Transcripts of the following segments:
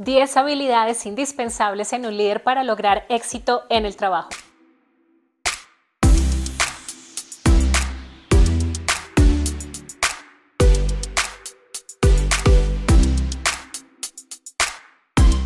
10 habilidades indispensables en un líder para lograr éxito en el trabajo.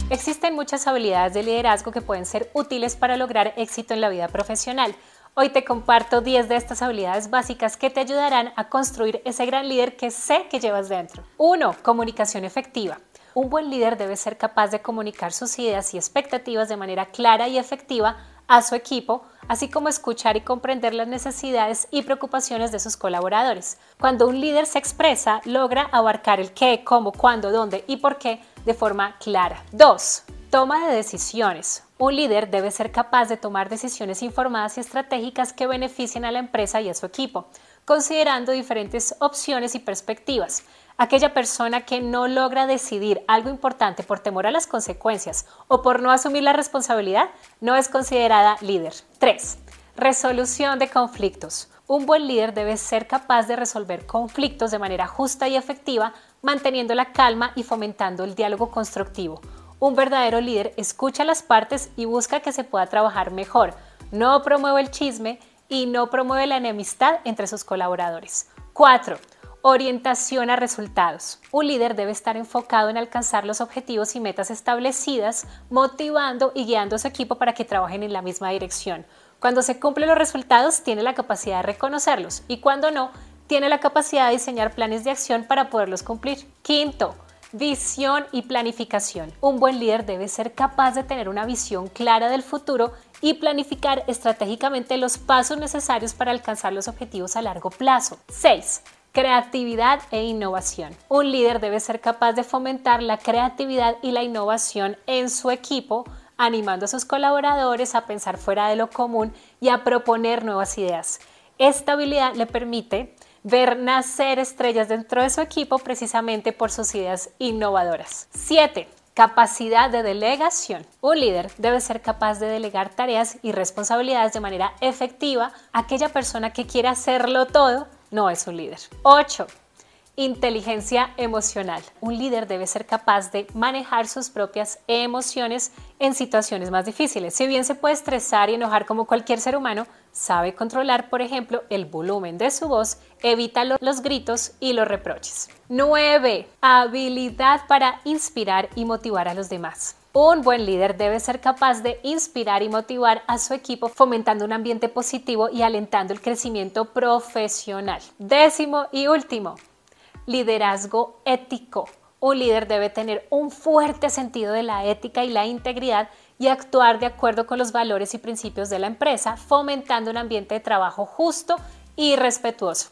Existen muchas habilidades de liderazgo que pueden ser útiles para lograr éxito en la vida profesional. Hoy te comparto 10 de estas habilidades básicas que te ayudarán a construir ese gran líder que sé que llevas dentro. 1. Comunicación efectiva. Un buen líder debe ser capaz de comunicar sus ideas y expectativas de manera clara y efectiva a su equipo, así como escuchar y comprender las necesidades y preocupaciones de sus colaboradores. Cuando un líder se expresa, logra abarcar el qué, cómo, cuándo, dónde y por qué de forma clara. 2. Toma de decisiones. Un líder debe ser capaz de tomar decisiones informadas y estratégicas que beneficien a la empresa y a su equipo, considerando diferentes opciones y perspectivas. Aquella persona que no logra decidir algo importante por temor a las consecuencias o por no asumir la responsabilidad no es considerada líder. 3. Resolución de conflictos. Un buen líder debe ser capaz de resolver conflictos de manera justa y efectiva, manteniendo la calma y fomentando el diálogo constructivo. Un verdadero líder escucha las partes y busca que se pueda trabajar mejor. No promueve el chisme y no promueve la enemistad entre sus colaboradores. 4 Orientación a resultados. Un líder debe estar enfocado en alcanzar los objetivos y metas establecidas, motivando y guiando a su equipo para que trabajen en la misma dirección. Cuando se cumplen los resultados, tiene la capacidad de reconocerlos y cuando no, tiene la capacidad de diseñar planes de acción para poderlos cumplir. Quinto, visión y planificación. Un buen líder debe ser capaz de tener una visión clara del futuro y planificar estratégicamente los pasos necesarios para alcanzar los objetivos a largo plazo. Seis, creatividad e innovación. Un líder debe ser capaz de fomentar la creatividad y la innovación en su equipo, animando a sus colaboradores a pensar fuera de lo común y a proponer nuevas ideas. Esta habilidad le permite ver nacer estrellas dentro de su equipo precisamente por sus ideas innovadoras. 7. Capacidad de delegación. Un líder debe ser capaz de delegar tareas y responsabilidades de manera efectiva a aquella persona que quiere hacerlo todo no es un líder. 8. Inteligencia emocional. Un líder debe ser capaz de manejar sus propias emociones en situaciones más difíciles. Si bien se puede estresar y enojar como cualquier ser humano, sabe controlar, por ejemplo, el volumen de su voz, evita los gritos y los reproches. 9. Habilidad para inspirar y motivar a los demás. Un buen líder debe ser capaz de inspirar y motivar a su equipo fomentando un ambiente positivo y alentando el crecimiento profesional. Décimo y último, liderazgo ético. Un líder debe tener un fuerte sentido de la ética y la integridad y actuar de acuerdo con los valores y principios de la empresa, fomentando un ambiente de trabajo justo y respetuoso.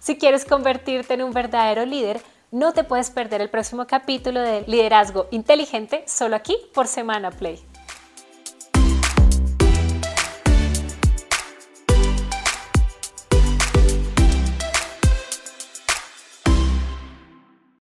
Si quieres convertirte en un verdadero líder, no te puedes perder el próximo capítulo de Liderazgo Inteligente solo aquí por Semana Play.